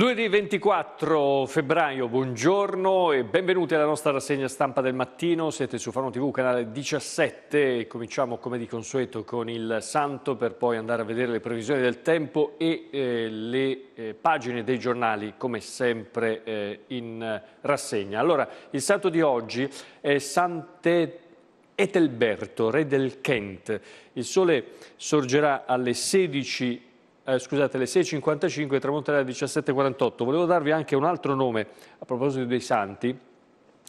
Lunedì 24 febbraio, buongiorno e benvenuti alla nostra rassegna stampa del mattino, siete su Fano TV, canale 17, cominciamo come di consueto con il Santo per poi andare a vedere le previsioni del tempo e eh, le eh, pagine dei giornali come sempre eh, in rassegna. Allora, il Santo di oggi è Sante Etelberto, re del Kent, il sole sorgerà alle 16 eh, scusate, le 6.55 e tramonterà alle 17.48. Volevo darvi anche un altro nome a proposito dei santi,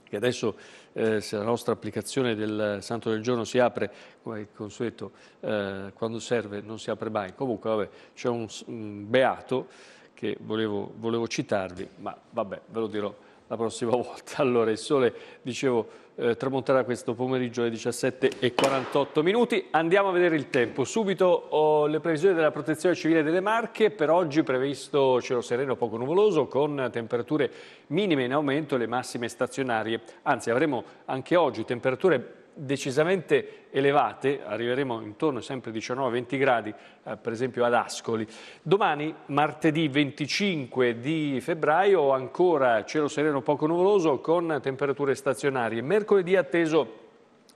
che adesso eh, se la nostra applicazione del Santo del Giorno si apre, come è consueto, eh, quando serve non si apre mai. Comunque, c'è un, un, beato che volevo, volevo citarvi, ma vabbè, ve lo dirò la prossima volta. Allora, il sole, dicevo, eh, tramonterà questo pomeriggio alle 17.48 minuti. Andiamo a vedere il tempo. Subito oh, le previsioni della protezione civile delle Marche. Per oggi previsto cielo sereno poco nuvoloso con temperature minime in aumento e le massime stazionarie. Anzi, avremo anche oggi temperature decisamente elevate, arriveremo intorno sempre 19-20 gradi, eh, per esempio ad Ascoli. Domani, martedì 25 di febbraio, ancora cielo sereno poco nuvoloso con temperature stazionarie. Mercoledì atteso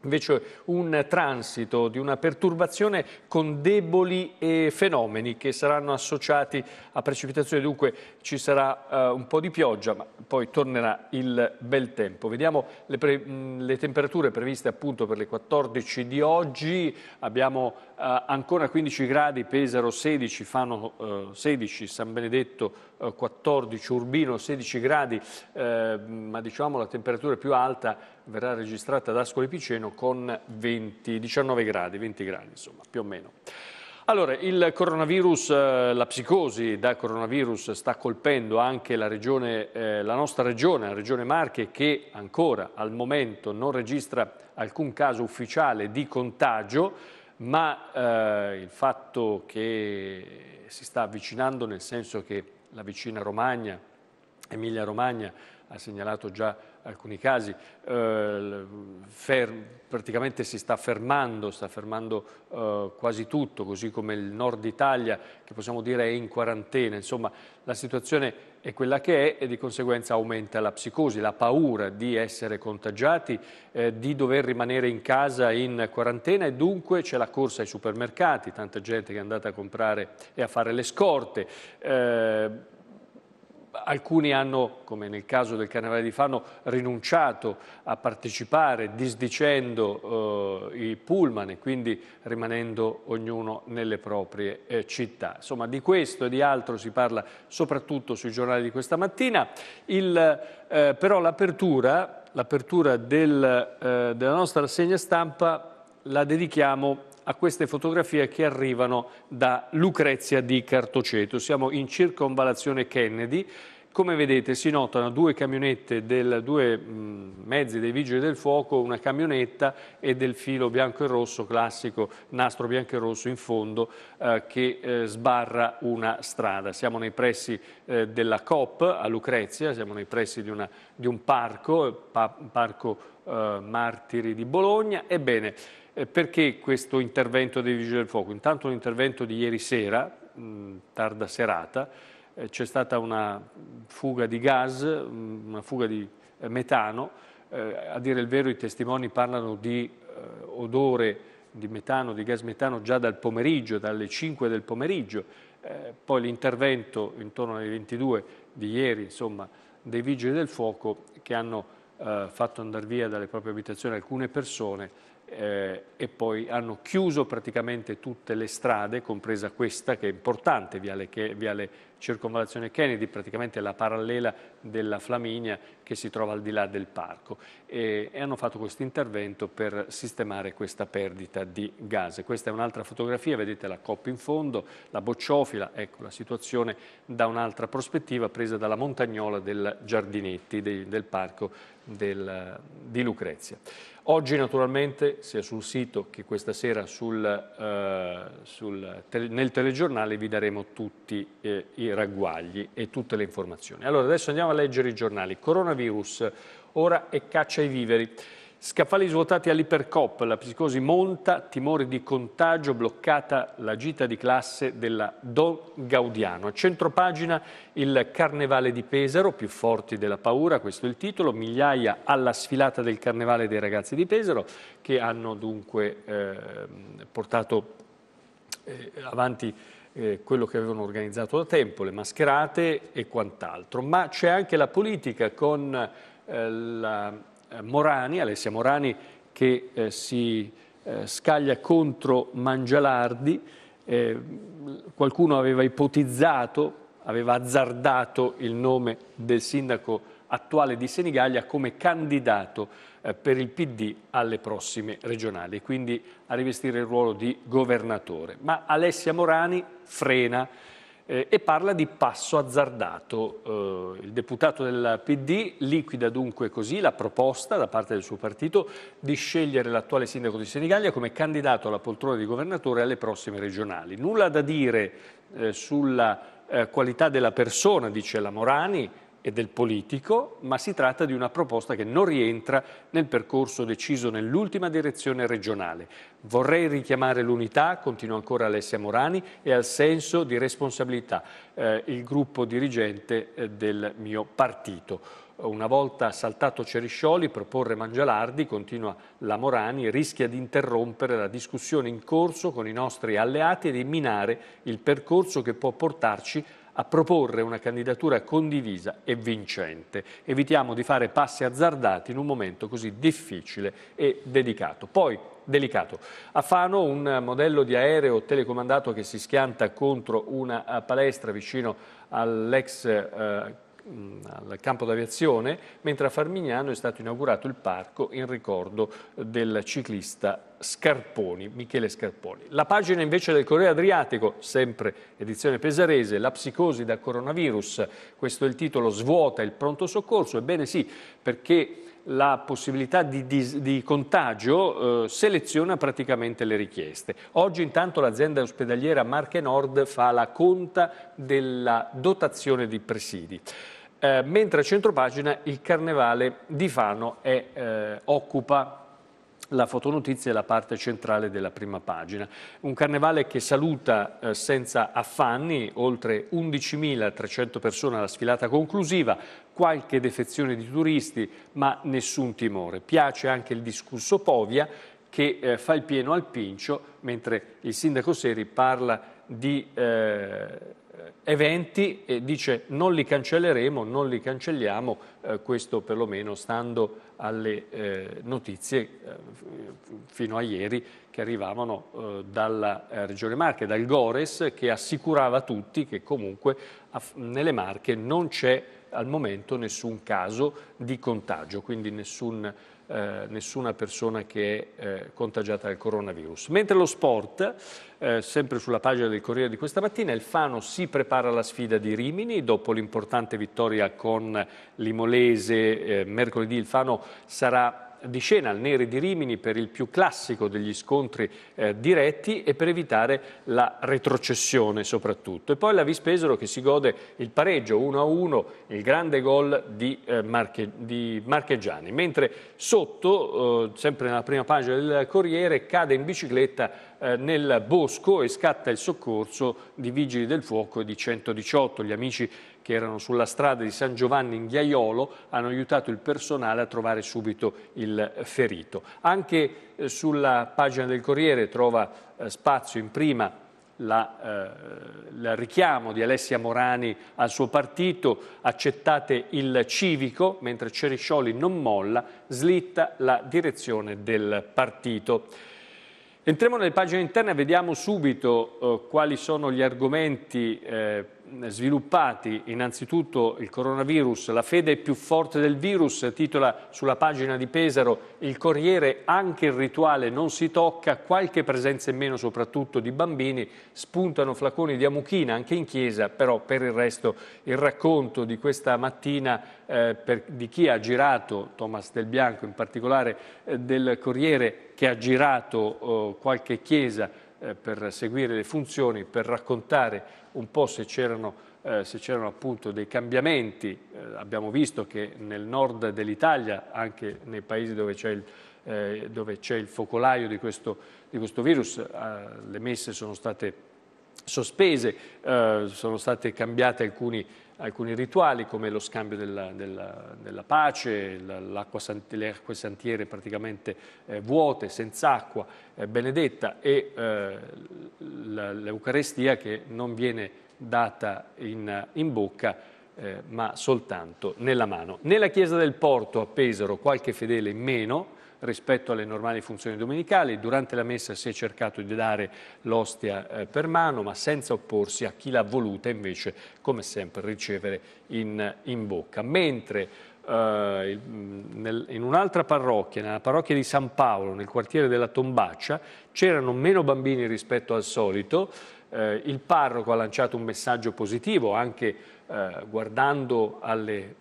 invece un transito di una perturbazione con deboli fenomeni che saranno associati a precipitazioni, dunque ci sarà eh, un po' di pioggia, ma poi tornerà il bel tempo. Vediamo le, pre le temperature previste appunto per le 14 di oggi, abbiamo eh, ancora 15 gradi, Pesaro 16, Fano eh, 16, San Benedetto 14, eh, Urbino 16 gradi, eh, ma diciamo la temperatura più alta verrà registrata ad Ascoli Piceno con 20, 19 gradi, 20 gradi insomma, più o meno. Allora, il coronavirus, eh, la psicosi da coronavirus sta colpendo anche la, regione, eh, la nostra regione, la regione Marche, che ancora al momento non registra alcun caso ufficiale di contagio, ma eh, il fatto che si sta avvicinando, nel senso che la vicina Romagna, Emilia Romagna, ha segnalato già alcuni casi, eh, praticamente si sta fermando, sta fermando eh, quasi tutto, così come il nord Italia che possiamo dire è in quarantena, insomma la situazione è quella che è e di conseguenza aumenta la psicosi, la paura di essere contagiati, eh, di dover rimanere in casa in quarantena e dunque c'è la corsa ai supermercati, tanta gente che è andata a comprare e a fare le scorte eh, alcuni hanno, come nel caso del Carnevale di Fano, rinunciato a partecipare disdicendo eh, i pullman e quindi rimanendo ognuno nelle proprie eh, città. Insomma, di questo e di altro si parla soprattutto sui giornali di questa mattina. Il, eh, però l'apertura del, eh, della nostra rassegna stampa la dedichiamo a queste fotografie che arrivano da Lucrezia di Cartoceto. Siamo in circonvalazione Kennedy come vedete si notano due camionette, del, due mezzi dei vigili del fuoco, una camionetta e del filo bianco e rosso classico, nastro bianco e rosso in fondo eh, che eh, sbarra una strada. Siamo nei pressi eh, della COP a Lucrezia, siamo nei pressi di, una, di un parco, pa, Parco eh, Martiri di Bologna. Ebbene, eh, perché questo intervento dei Vigili del Fuoco? Intanto l'intervento di ieri sera, mm, tarda serata, eh, c'è stata una fuga di gas, mm, una fuga di eh, metano, a dire il vero i testimoni parlano di odore di metano, di gas metano già dal pomeriggio, dalle 5 del pomeriggio, poi l'intervento intorno alle 22 di ieri insomma, dei Vigili del Fuoco che hanno fatto andare via dalle proprie abitazioni alcune persone eh, e poi hanno chiuso praticamente tutte le strade, compresa questa che è importante, Viale, che, viale circonvallazione Kennedy, praticamente la parallela della Flaminia che si trova al di là del parco e, e hanno fatto questo intervento per sistemare questa perdita di gas. Questa è un'altra fotografia, vedete la coppa in fondo, la bocciofila, ecco la situazione da un'altra prospettiva presa dalla montagnola del Giardinetti, del, del parco del, di Lucrezia. Oggi naturalmente sia sul sito che questa sera sul, eh, sul, nel telegiornale vi daremo tutti eh, i i ragguagli e tutte le informazioni. Allora, adesso andiamo a leggere i giornali. Coronavirus, ora è caccia ai viveri. Scaffali svuotati all'ipercop, la psicosi monta, timore di contagio, bloccata la gita di classe della Don Gaudiano. A centropagina il Carnevale di Pesaro, più forti della paura, questo è il titolo, migliaia alla sfilata del Carnevale dei ragazzi di Pesaro che hanno dunque eh, portato eh, avanti eh, quello che avevano organizzato da tempo, le mascherate e quant'altro. Ma c'è anche la politica con eh, la eh, Morani, Alessia Morani, che eh, si eh, scaglia contro Mangialardi. Eh, qualcuno aveva ipotizzato, aveva azzardato il nome del sindaco attuale di Senigallia come candidato eh, per il PD alle prossime regionali, e quindi a rivestire il ruolo di governatore. Ma Alessia Morani frena eh, e parla di passo azzardato. Eh, il deputato del PD liquida dunque così la proposta da parte del suo partito di scegliere l'attuale sindaco di Senigallia come candidato alla poltrona di governatore alle prossime regionali. Nulla da dire sulla qualità della persona, dice la Morani, e del politico, ma si tratta di una proposta che non rientra nel percorso deciso nell'ultima direzione regionale. Vorrei richiamare l'unità, continua ancora Alessia Morani, e al senso di responsabilità, eh, il gruppo dirigente eh, del mio partito. Una volta saltato Ceriscioli, proporre Mangialardi, continua la Morani, rischia di interrompere la discussione in corso con i nostri alleati e di minare il percorso che può portarci a proporre una candidatura condivisa e vincente. Evitiamo di fare passi azzardati in un momento così difficile e dedicato. Poi, delicato. A Fano un modello di aereo telecomandato che si schianta contro una palestra vicino all'ex eh, al campo d'aviazione, mentre a Farmignano è stato inaugurato il parco in ricordo del ciclista Scarponi, Michele Scarponi. La pagina invece del Corriere Adriatico, sempre edizione pesarese, la psicosi da coronavirus, questo è il titolo, svuota il pronto soccorso, ebbene sì, perché la possibilità di, di, di contagio eh, seleziona praticamente le richieste. Oggi intanto l'azienda ospedaliera Marche Nord fa la conta della dotazione di presidi. Eh, mentre a centropagina il Carnevale di Fano è, eh, occupa la fotonotizia è la parte centrale della prima pagina. Un carnevale che saluta eh, senza affanni, oltre 11.300 persone alla sfilata conclusiva, qualche defezione di turisti, ma nessun timore. Piace anche il discorso Povia che eh, fa il pieno al pincio, mentre il sindaco Seri parla di... Eh, eh, eventi e dice non li cancelleremo, non li cancelliamo, eh, questo perlomeno stando alle eh, notizie eh, fino a ieri che arrivavano eh, dalla Regione Marche, dal Gores, che assicurava a tutti che comunque nelle Marche non c'è al momento nessun caso di contagio, quindi nessun eh, nessuna persona che è eh, contagiata dal coronavirus. Mentre lo sport, eh, sempre sulla pagina del Corriere di questa mattina, il Fano si prepara alla sfida di Rimini dopo l'importante vittoria con l'Imolese. Eh, mercoledì il Fano sarà di scena al Neri di Rimini per il più classico degli scontri eh, diretti e per evitare la retrocessione soprattutto. E poi la Vispesero che si gode il pareggio 1-1, il grande gol di, eh, Marche, di Marcheggiani. Mentre sotto, eh, sempre nella prima pagina del Corriere, cade in bicicletta eh, nel bosco e scatta il soccorso di Vigili del Fuoco e di 118, gli amici che erano sulla strada di San Giovanni in Ghiaiolo hanno aiutato il personale a trovare subito il ferito. Anche eh, sulla pagina del Corriere trova eh, spazio in prima la, eh, il richiamo di Alessia Morani al suo partito, accettate il civico, mentre Ceriscioli non molla, slitta la direzione del partito. Entriamo nelle pagine interne e vediamo subito eh, quali sono gli argomenti eh, sviluppati innanzitutto il coronavirus, la fede più forte del virus, titola sulla pagina di Pesaro il Corriere, anche il rituale non si tocca, qualche presenza in meno soprattutto di bambini, spuntano flaconi di amuchina anche in chiesa, però per il resto il racconto di questa mattina eh, per, di chi ha girato, Thomas Del Bianco in particolare eh, del Corriere, che ha girato eh, qualche chiesa eh, per seguire le funzioni, per raccontare un po' se c'erano eh, se c'erano appunto dei cambiamenti, eh, abbiamo visto che nel nord dell'Italia, anche nei paesi dove c'è il, eh, il, focolaio di questo, di questo virus, eh, le messe sono state sospese, eh, sono state cambiate alcuni alcuni rituali come lo scambio della, della, della pace, santi, le acque santiere praticamente eh, vuote, senza acqua, eh, benedetta e eh, l'Eucarestia che non viene data in, in bocca eh, ma soltanto nella mano. Nella chiesa del porto a Pesaro qualche fedele in meno, rispetto alle normali funzioni domenicali. Durante la messa si è cercato di dare l'ostia eh, per mano, ma senza opporsi a chi l'ha voluta invece, come sempre, ricevere in, in bocca. Mentre eh, mm, in un'altra parrocchia, nella parrocchia di San Paolo, nel quartiere della Tombaccia, c'erano meno bambini rispetto al solito. Eh, il parroco ha lanciato un messaggio positivo anche guardando alle,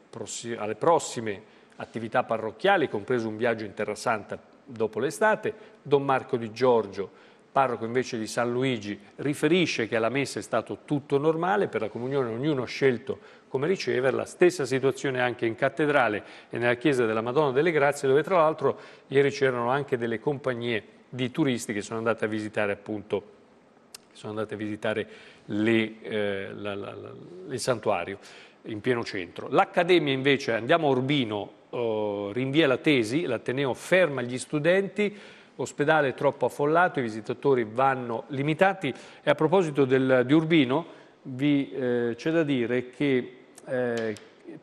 prossime attività parrocchiali, compreso un viaggio in Terra Santa dopo l'estate. Don Marco di Giorgio, parroco invece di San Luigi, riferisce che alla messa è stato tutto normale, per la comunione ognuno ha scelto come riceverla, stessa situazione anche in cattedrale e nella chiesa della Madonna delle Grazie, dove tra l'altro ieri c'erano anche delle compagnie di turisti che sono andate a visitare appunto sono andate a visitare le, eh, la, la, la, il santuario in pieno centro. L'Accademia invece, andiamo a Urbino, oh, rinvia la tesi, l'Ateneo ferma gli studenti, ospedale troppo affollato, i visitatori vanno limitati. E a proposito del, di Urbino, vi, eh, c'è da dire che eh,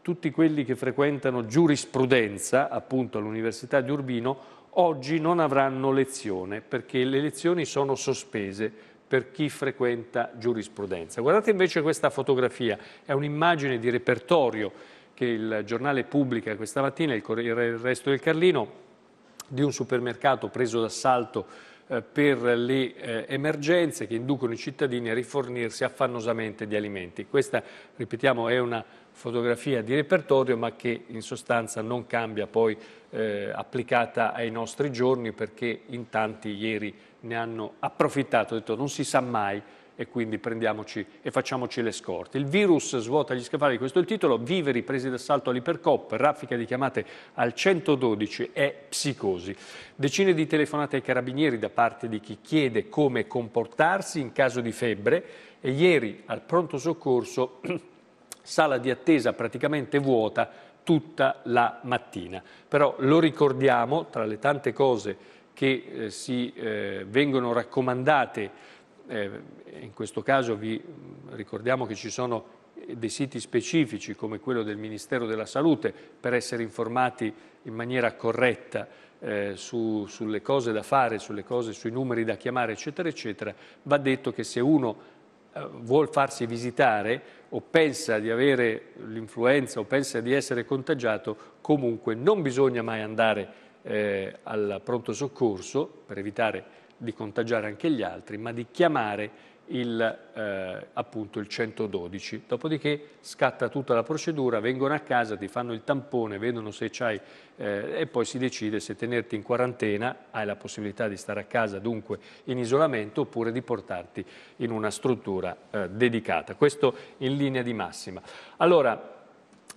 tutti quelli che frequentano giurisprudenza, appunto all'Università di Urbino, oggi non avranno lezione, perché le lezioni sono sospese per chi frequenta giurisprudenza. Guardate invece questa fotografia, è un'immagine di repertorio che il giornale pubblica questa mattina, il, il resto del Carlino, di un supermercato preso d'assalto eh, per le eh, emergenze che inducono i cittadini a rifornirsi affannosamente di alimenti. Questa, ripetiamo, è una fotografia di repertorio ma che in sostanza non cambia poi eh, applicata ai nostri giorni perché in tanti ieri ne hanno approfittato, detto non si sa mai e quindi prendiamoci e facciamoci le scorte. Il virus svuota gli scaffali, questo è il titolo, viveri presi d'assalto all'ipercop, raffica di chiamate al 112 e psicosi. Decine di telefonate ai carabinieri da parte di chi chiede come comportarsi in caso di febbre e ieri al pronto soccorso sala di attesa praticamente vuota tutta la mattina. Però lo ricordiamo, tra le tante cose che eh, si eh, vengono raccomandate eh, in questo caso vi mm, ricordiamo che ci sono dei siti specifici come quello del Ministero della Salute per essere informati in maniera corretta eh, su, sulle cose da fare, sulle cose, sui numeri da chiamare, eccetera, eccetera, va detto che se uno eh, vuol farsi visitare o pensa di avere l'influenza o pensa di essere contagiato, comunque non bisogna mai andare eh, al pronto soccorso per evitare di contagiare anche gli altri, ma di chiamare il, eh, appunto il 112. Dopodiché scatta tutta la procedura, vengono a casa, ti fanno il tampone, vedono se c'hai eh, e poi si decide se tenerti in quarantena, hai la possibilità di stare a casa dunque in isolamento oppure di portarti in una struttura eh, dedicata. Questo in linea di massima. Allora,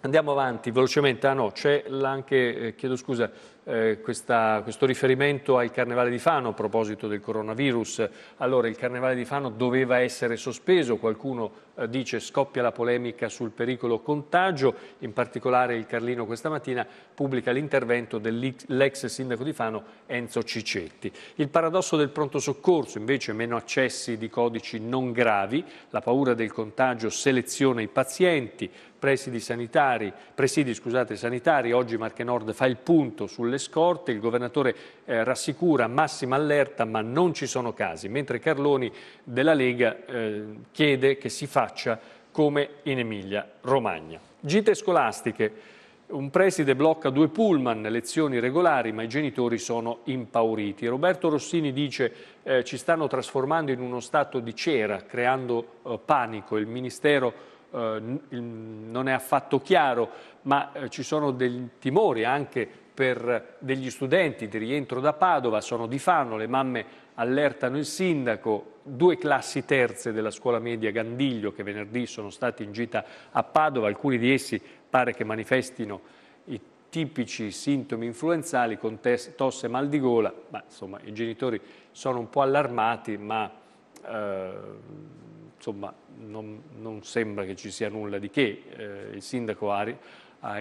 andiamo avanti velocemente. Ah no, c'è anche, eh, chiedo scusa, eh, questa, questo riferimento al Carnevale di Fano a proposito del coronavirus. Allora, il Carnevale di Fano doveva essere sospeso, qualcuno eh, dice scoppia la polemica sul pericolo contagio, in particolare il Carlino questa mattina pubblica l'intervento dell'ex sindaco di Fano Enzo Cicetti. Il paradosso del pronto soccorso, invece, meno accessi di codici non gravi, la paura del contagio seleziona i pazienti, presidi sanitari, presidi, scusate, sanitari. oggi Marche Nord fa il punto sulle delle scorte, il governatore eh, rassicura massima allerta ma non ci sono casi, mentre Carloni della Lega eh, chiede che si faccia come in Emilia Romagna. Gite scolastiche. Un preside blocca due pullman, lezioni regolari, ma i genitori sono impauriti. Roberto Rossini dice eh, ci stanno trasformando in uno stato di cera, creando eh, panico. Il Ministero eh, non è affatto chiaro, ma eh, ci sono dei timori anche per degli studenti di rientro da Padova, sono di Fano, le mamme allertano il sindaco, due classi terze della scuola media Gandiglio che venerdì sono stati in gita a Padova, alcuni di essi pare che manifestino i tipici sintomi influenzali con tosse e mal di gola, ma insomma i genitori sono un po' allarmati ma eh, insomma non, non, sembra che ci sia nulla di che, eh, il sindaco ha, ha,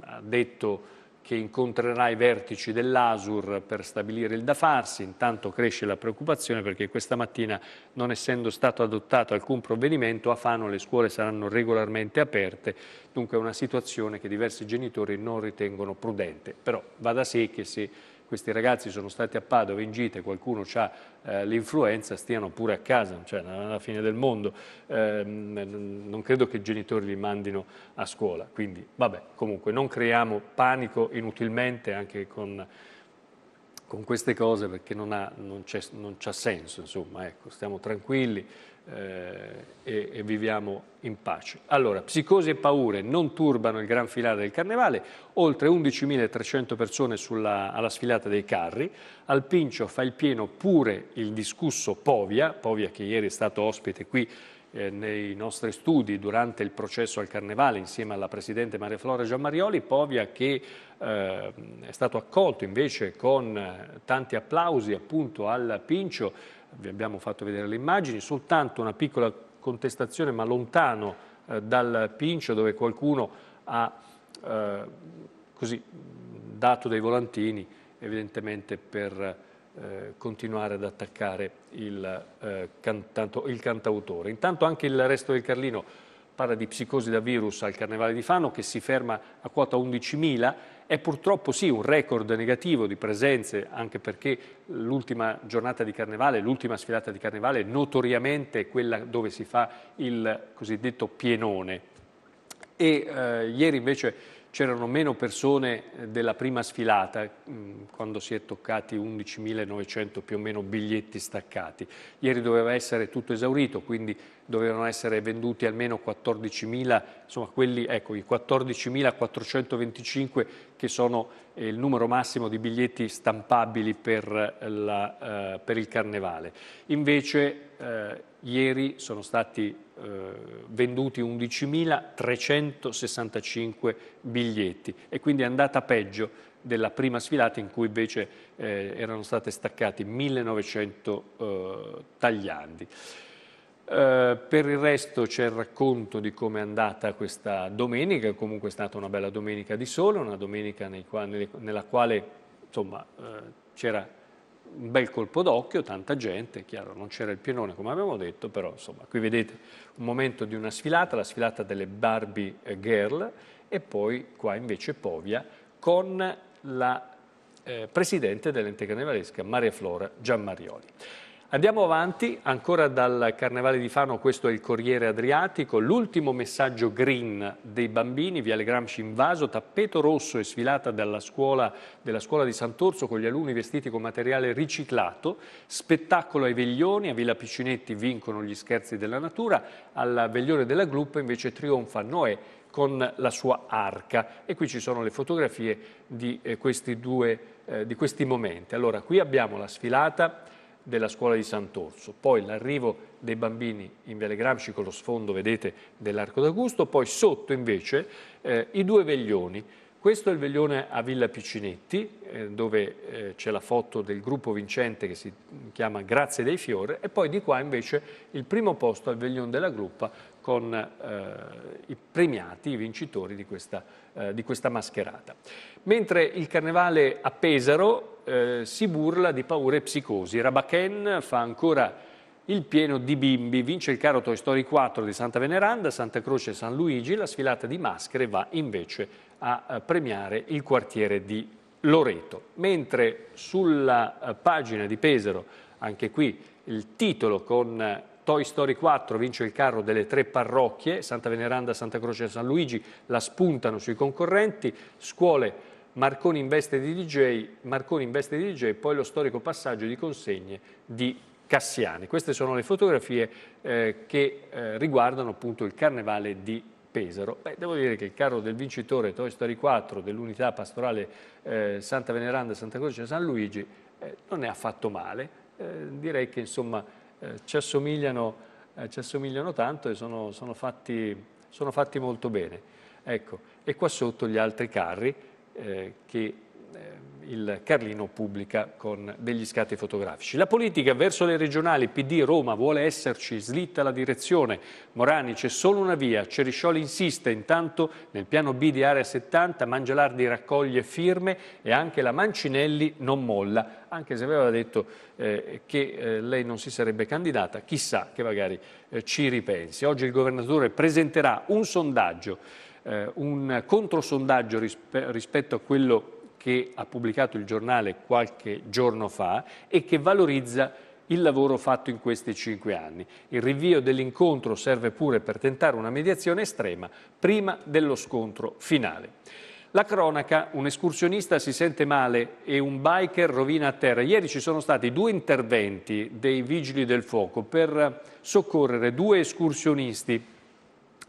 ha detto che incontrerà i vertici dell'ASUR per stabilire il da farsi, intanto cresce la preoccupazione perché questa mattina non essendo stato adottato alcun provvedimento a Fano le scuole saranno regolarmente aperte, dunque è una situazione che diversi genitori non ritengono prudente, però va da sé che se questi ragazzi sono stati a Padova in gita e qualcuno ha eh, l'influenza, stiano pure a casa, cioè la fine del mondo. Eh, non credo che i genitori li mandino a scuola, quindi vabbè, comunque non creiamo panico inutilmente anche con con queste cose perché non ha, non c'è, senso, insomma, ecco, stiamo tranquilli eh, e, e viviamo in pace. Allora, psicosi e paure non turbano il gran filare del carnevale, oltre 11.300 persone sulla, alla sfilata dei carri, al Pincio fa il pieno pure il discusso Povia, Povia che ieri è stato ospite qui eh, nei nostri studi durante il processo al Carnevale insieme alla Presidente Maria Flora Giammarioli, Povia che eh, è stato accolto invece con eh, tanti applausi appunto al Pincio, vi abbiamo fatto vedere le immagini, soltanto una piccola contestazione ma lontano eh, dal Pincio dove qualcuno ha eh, così, dato dei volantini evidentemente per eh, continuare ad attaccare il, eh, cantato, il, cantautore. Intanto anche il resto del Carlino parla di psicosi da virus al Carnevale di Fano che si ferma a quota 11.000, è purtroppo sì un record negativo di presenze anche perché l'ultima giornata di Carnevale, l'ultima sfilata di Carnevale notoriamente è quella dove si fa il cosiddetto pienone e eh, ieri invece c'erano meno persone eh, della prima sfilata, quando si è toccati 11.900 più o meno biglietti staccati. Ieri doveva essere tutto esaurito, quindi dovevano essere venduti almeno 14.000, insomma quelli, ecco, i 14.425 che sono eh, il numero massimo di biglietti stampabili per, eh, la, eh, per il carnevale. Invece eh, ieri sono stati eh, venduti 11.365 biglietti e quindi è andata peggio della prima sfilata in cui invece eh, erano state staccate 1900 eh, tagliandi. Eh, per il resto c'è il racconto di come è andata questa domenica, comunque è stata una bella domenica di sole, una domenica qua, nelle, nella quale eh, c'era un bel colpo d'occhio, tanta gente, chiaro non c'era il pienone come abbiamo detto, però insomma qui vedete un momento di una sfilata, la sfilata delle Barbie eh, Girl e poi qua invece Povia con la eh, presidente dell'ente canevalesca Maria Flora Giammarioli. Andiamo avanti, ancora dal Carnevale di Fano, questo è il Corriere Adriatico, l'ultimo messaggio green dei bambini, Viale Gramsci invaso, tappeto rosso e sfilata scuola, della scuola di Sant'Orso con gli alunni vestiti con materiale riciclato, spettacolo ai Veglioni, a Villa Piccinetti vincono gli scherzi della natura, al Veglione della gruppa invece trionfa Noè con la sua arca. E qui ci sono le fotografie di, eh, questi, due, eh, di questi momenti. Allora, qui abbiamo la sfilata della scuola di Sant'Orso, poi l'arrivo dei bambini in Viale Gramsci con lo sfondo, vedete, dell'Arco d'Augusto, poi sotto invece eh, i due veglioni. Questo è il veglione a Villa Piccinetti, eh, dove eh, c'è la foto del gruppo vincente che si chiama Grazie dei Fiori, e poi di qua invece il primo posto al veglione della Gruppa, con eh, i premiati, i vincitori di questa, eh, di questa, mascherata. Mentre il carnevale a Pesaro eh, si burla di paure e psicosi. Rabaken fa ancora il pieno di bimbi, vince il caro Toy Story 4 di Santa Veneranda, Santa Croce e San Luigi, la sfilata di maschere va invece a eh, premiare il quartiere di Loreto. Mentre sulla eh, pagina di Pesaro, anche qui il titolo con eh, Toy Story 4 vince il carro delle tre parrocchie, Santa Veneranda, Santa Croce e San Luigi la spuntano sui concorrenti, scuole Marconi in veste di DJ, Marconi in veste di DJ, poi lo storico passaggio di consegne di Cassiani. Queste sono le fotografie eh, che eh, riguardano appunto il carnevale di Pesaro. Beh, devo dire che il carro del vincitore Toy Story 4 dell'unità pastorale eh, Santa Veneranda, Santa Croce e San Luigi eh, non è affatto male. Eh, direi che insomma eh, ci, assomigliano, eh, ci, assomigliano, tanto e sono, sono, fatti, sono fatti, molto bene. Ecco, e qua sotto gli altri carri eh, che eh, il Carlino pubblica con degli scatti fotografici. La politica verso le regionali, PD Roma vuole esserci, slitta la direzione. Morani c'è solo una via, Ceriscioli insiste, intanto nel piano B di Area 70 Mangialardi raccoglie firme e anche la Mancinelli non molla, anche se aveva detto eh, che eh, lei non si sarebbe candidata, chissà che magari eh, ci ripensi. Oggi il governatore presenterà un sondaggio eh, un controsondaggio rispe rispetto a quello che ha pubblicato il giornale qualche giorno fa e che valorizza il lavoro fatto in questi cinque anni. Il rinvio dell'incontro serve pure per tentare una mediazione estrema prima dello scontro finale. La cronaca, un escursionista si sente male e un biker rovina a terra. Ieri ci sono stati due interventi dei vigili del fuoco per soccorrere due escursionisti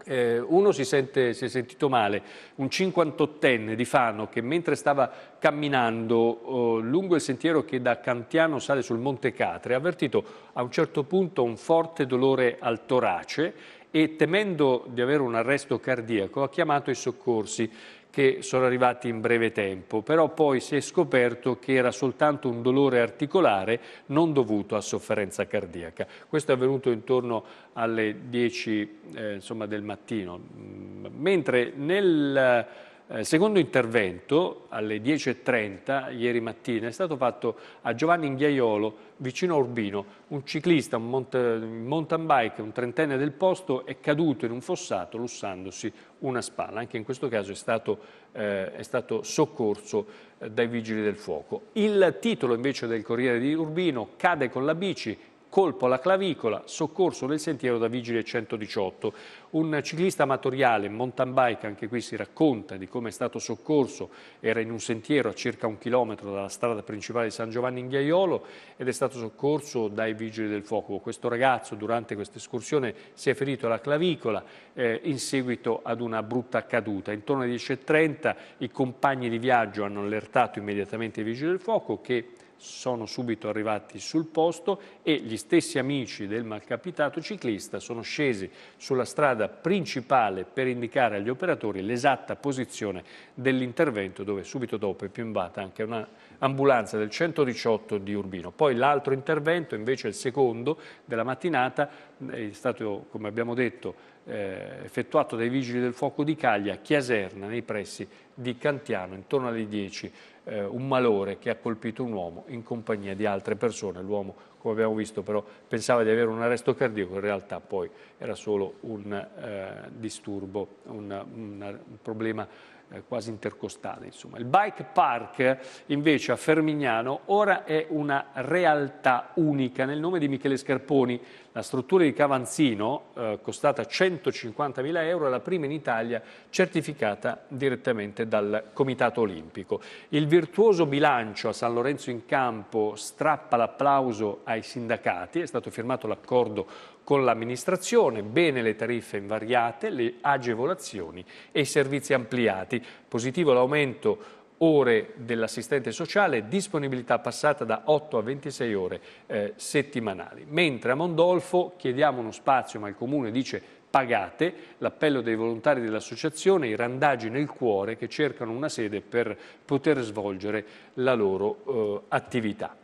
eh, uno si, sente, si, è sentito male, un 58enne di Fano che mentre stava camminando eh, lungo il sentiero che da Cantiano sale sul Monte Catre ha avvertito a un certo punto un forte dolore al torace e temendo di avere un arresto cardiaco ha chiamato i soccorsi che sono arrivati in breve tempo, però poi si è scoperto che era soltanto un dolore articolare non dovuto a sofferenza cardiaca. Questo è avvenuto intorno alle 10 eh, insomma, del mattino, mm, mentre nel eh, secondo intervento, alle 10.30 ieri mattina, è stato fatto a Giovanni Inghiaiolo, vicino a Urbino. Un ciclista, un mont mountain bike, un trentenne del posto, è caduto in un fossato lussandosi una spalla. Anche in questo caso è stato, eh, è stato soccorso eh, dai Vigili del Fuoco. Il titolo invece del Corriere di Urbino, cade con la bici, colpo alla clavicola, soccorso nel sentiero da vigile 118. Un ciclista amatoriale, mountain bike, anche qui si racconta di come è stato soccorso, era in un sentiero a circa un chilometro dalla strada principale di San Giovanni in Ghiaiolo ed è stato soccorso dai vigili del fuoco. Questo ragazzo durante questa escursione si è ferito alla clavicola eh, in seguito ad una brutta caduta. Intorno alle 10.30 i compagni di viaggio hanno allertato immediatamente i vigili del fuoco che sono subito arrivati sul posto e gli stessi amici del malcapitato ciclista sono scesi sulla strada principale per indicare agli operatori l'esatta posizione dell'intervento dove subito dopo è piombata anche un'ambulanza del 118 di Urbino. Poi l'altro intervento, invece il secondo della mattinata, è stato, come abbiamo detto, eh, effettuato dai Vigili del Fuoco di Caglia, a Chiaserna, nei pressi di Cantiano, intorno alle 10, eh, un malore che ha colpito un uomo in compagnia di altre persone. L'uomo, come abbiamo visto, però pensava di avere un arresto cardiaco, in realtà poi era solo un eh, disturbo, un, un, un problema eh, quasi intercostale. Insomma. Il bike park invece a Fermignano ora è una realtà unica. Nel nome di Michele Scarponi, la struttura di Cavanzino, eh, costata 150.000 euro, è la prima in Italia certificata direttamente dal Comitato Olimpico. Il virtuoso bilancio a San Lorenzo in Campo strappa l'applauso ai sindacati, è stato firmato l'accordo con l'amministrazione, bene le tariffe invariate, le agevolazioni e i servizi ampliati. Positivo l'aumento ore dell'assistente sociale, disponibilità passata da 8 a 26 ore eh, settimanali. Mentre a Mondolfo chiediamo uno spazio, ma il Comune dice pagate, l'appello dei volontari dell'associazione, i randaggi nel cuore che cercano una sede per poter svolgere la loro eh, attività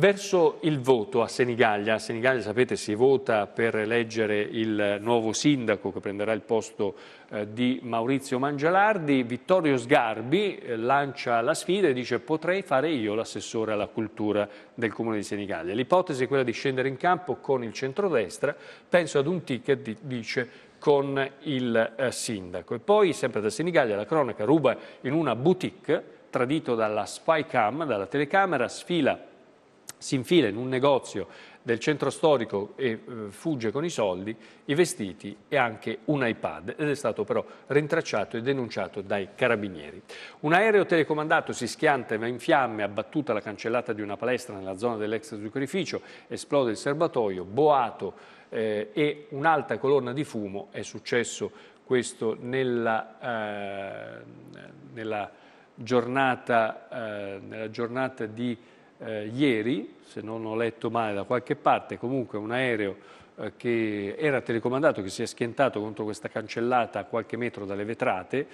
verso il voto a Senigallia. A Senigallia, sapete, si vota per eleggere il nuovo sindaco che prenderà il posto eh, di Maurizio Mangialardi. Vittorio Sgarbi eh, lancia la sfida e dice potrei fare io l'assessore alla cultura del comune di Senigallia. L'ipotesi è quella di scendere in campo con il centrodestra, penso ad un ticket, di, dice con il eh, sindaco. E poi, sempre da Senigallia, la cronaca ruba in una boutique, tradito dalla spy cam, dalla telecamera, sfila si infila in un negozio del centro storico e eh, fugge con i soldi, i vestiti e anche un iPad ed è stato però rintracciato e denunciato dai carabinieri. Un aereo telecomandato si schianta e va in fiamme, abbattuta la cancellata di una palestra nella zona dell'ex zuccherificio, esplode il serbatoio, boato eh, e un'alta colonna di fumo, è successo questo nella, eh, nella, giornata, eh, nella giornata di eh, ieri, se non ho letto male da qualche parte, comunque un aereo eh, che era telecomandato, che si è schiantato contro questa cancellata a qualche metro dalle vetrate,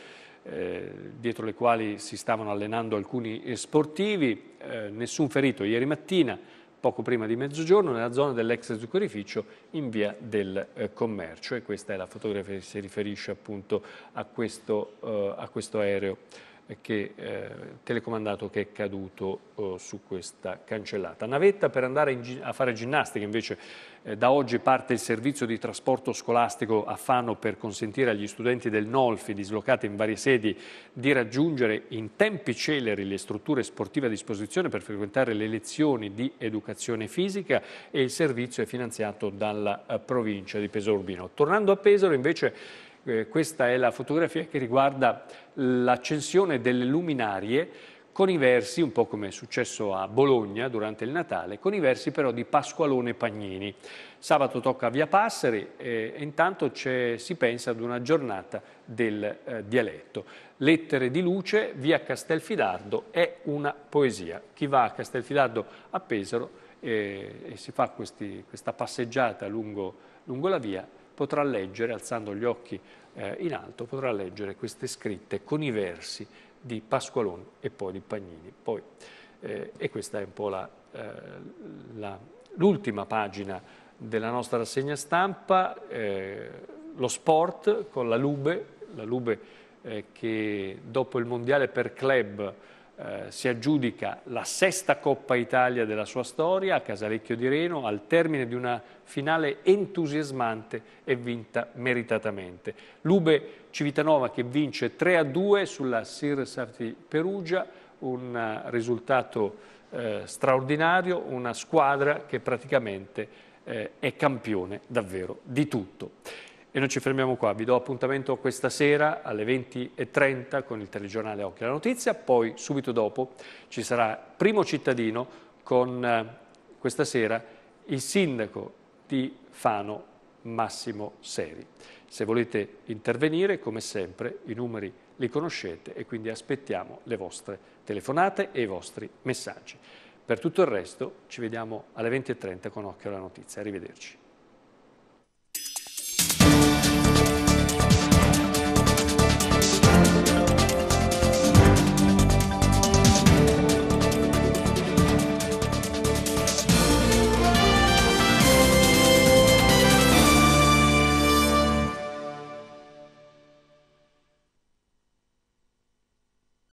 eh, dietro le quali si stavano allenando alcuni sportivi, eh, nessun ferito ieri mattina, poco prima di mezzogiorno, nella zona dell'ex zuccherificio in via del eh, commercio e questa è la fotografia che si riferisce appunto a questo, eh, a questo aereo che, eh, telecomandato che è caduto eh, su questa cancellata. Navetta per andare a fare ginnastica invece eh, da oggi parte il servizio di trasporto scolastico a Fano per consentire agli studenti del Nolfi dislocati in varie sedi di raggiungere in tempi celeri le strutture sportive a disposizione per frequentare le lezioni di educazione fisica e il servizio è finanziato dalla eh, provincia di Pesaro Urbino. Tornando a Pesaro invece eh, questa è la fotografia che riguarda l'accensione delle luminarie con i versi, un po' come è successo a Bologna durante il Natale, con i versi però di Pasqualone Pagnini. Sabato tocca Via Passeri eh, e intanto si pensa ad una giornata del eh, dialetto. Lettere di luce, via Castelfidardo, è una poesia. Chi va a Castelfidardo a Pesaro eh, e si fa questi, questa passeggiata lungo, lungo la via potrà leggere, alzando gli occhi eh, in alto, potrà leggere queste scritte con i versi di Pasqualone e poi di Pagnini. Poi, eh, e questa è un po' eh, l'ultima pagina della nostra rassegna stampa, eh, lo sport con la Lube, la Lube eh, che dopo il mondiale per club eh, si aggiudica la sesta Coppa Italia della sua storia a Casalecchio di Reno al termine di una finale entusiasmante e vinta meritatamente. Lube Civitanova che vince 3 a 2 sulla Sir Sarti Perugia, un eh, risultato eh, straordinario, una squadra che praticamente eh, è campione davvero di tutto. E noi ci fermiamo qua, vi do appuntamento questa sera alle 20.30 con il telegiornale Occhio alla Notizia, poi subito dopo ci sarà Primo Cittadino con eh, questa sera il sindaco di Fano Massimo Seri. Se volete intervenire, come sempre, i numeri li conoscete e quindi aspettiamo le vostre telefonate e i vostri messaggi. Per tutto il resto ci vediamo alle 20.30 con Occhio alla Notizia. Arrivederci.